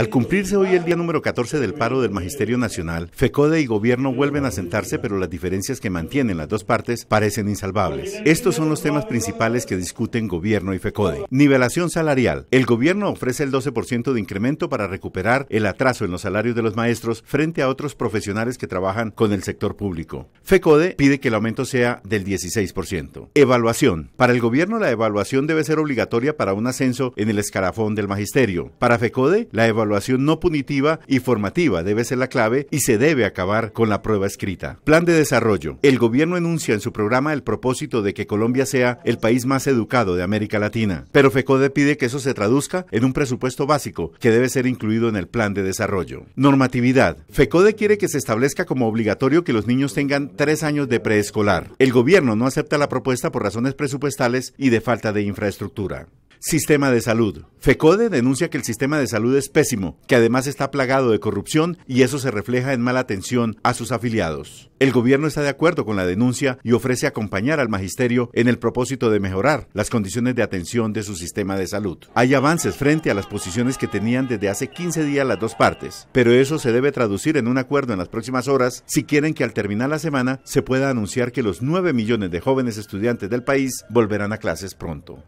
Al cumplirse hoy el día número 14 del paro del Magisterio Nacional, FECODE y gobierno vuelven a sentarse, pero las diferencias que mantienen las dos partes parecen insalvables. Estos son los temas principales que discuten gobierno y FECODE. Nivelación salarial. El gobierno ofrece el 12% de incremento para recuperar el atraso en los salarios de los maestros frente a otros profesionales que trabajan con el sector público. FECODE pide que el aumento sea del 16%. Evaluación. Para el gobierno la evaluación debe ser obligatoria para un ascenso en el escalafón del magisterio. Para FECODE, la evaluación evaluación no punitiva y formativa debe ser la clave y se debe acabar con la prueba escrita. Plan de desarrollo. El gobierno enuncia en su programa el propósito de que Colombia sea el país más educado de América Latina, pero FECODE pide que eso se traduzca en un presupuesto básico que debe ser incluido en el plan de desarrollo. Normatividad. FECODE quiere que se establezca como obligatorio que los niños tengan tres años de preescolar. El gobierno no acepta la propuesta por razones presupuestales y de falta de infraestructura. Sistema de salud. FECODE denuncia que el sistema de salud es pésimo, que además está plagado de corrupción y eso se refleja en mala atención a sus afiliados. El gobierno está de acuerdo con la denuncia y ofrece acompañar al magisterio en el propósito de mejorar las condiciones de atención de su sistema de salud. Hay avances frente a las posiciones que tenían desde hace 15 días las dos partes, pero eso se debe traducir en un acuerdo en las próximas horas si quieren que al terminar la semana se pueda anunciar que los 9 millones de jóvenes estudiantes del país volverán a clases pronto.